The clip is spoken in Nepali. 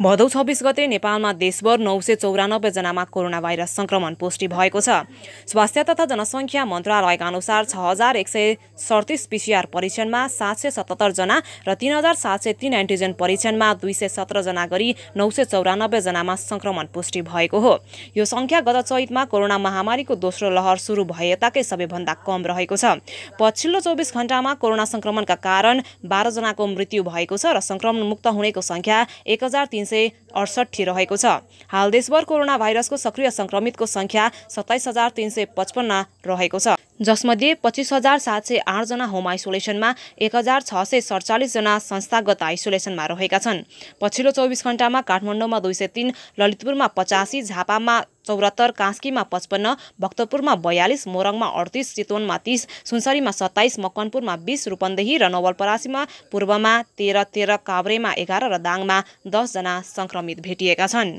भदौ छब्बिस गते नेपालमा देशभर नौ सय चौरानब्बेजनामा कोरोना भाइरस सङ्क्रमण पुष्टि भएको छ स्वास्थ्य तथा जनसङ्ख्या मन्त्रालयका अनुसार छ हजार एक सय सडतिस पिसिआर परीक्षणमा सात सय सतहत्तरजना र तिन हजार सात सय तिन एन्टिजेन परीक्षणमा दुई सय सत्रजना गरी नौ सय चौरानब्बेजनामा सङ्क्रमण पुष्टि भएको हो यो सङ्ख्या गत चैतमा कोरोना महामारीको दोस्रो लहर सुरु भए ताकै सबैभन्दा कम रहेको छ पछिल्लो चौबिस घण्टामा कोरोना संक्रमणका कारण बाह्रजनाको मृत्यु भएको छ र सङ्क्रमणमुक्त हुनेको सङ्ख्या एक हजार से अडसट्ठी रहेको छ हाल देशभर कोरोना भाइरसको सक्रिय संक्रमितको संख्या सत्ताइस हजार तिन सय पचपन्न रहेको छ जसमध्ये पच्चिस हजार सात सय आठजना होम आइसोलेसनमा एक हजार छ सय सडचालिसजना संस्थागत आइसोलेसनमा रहेका छन् पछिल्लो चौबिस घण्टामा काठमाडौँमा दुई सय तिन ललितपुरमा पचासी झापामा चौरात्तर कास्कीमा पचपन्न भक्तपुरमा बयालिस मोरङमा अडतिस चितवनमा तिस सुनसरीमा सत्ताइस मकनपुरमा बिस रूपन्देही र नवलपरासीमा पूर्वमा तेह्र तेह्र काभ्रेमा एघार र दाङमा दसजना संक्रमित श्रमित भेटिएका छन्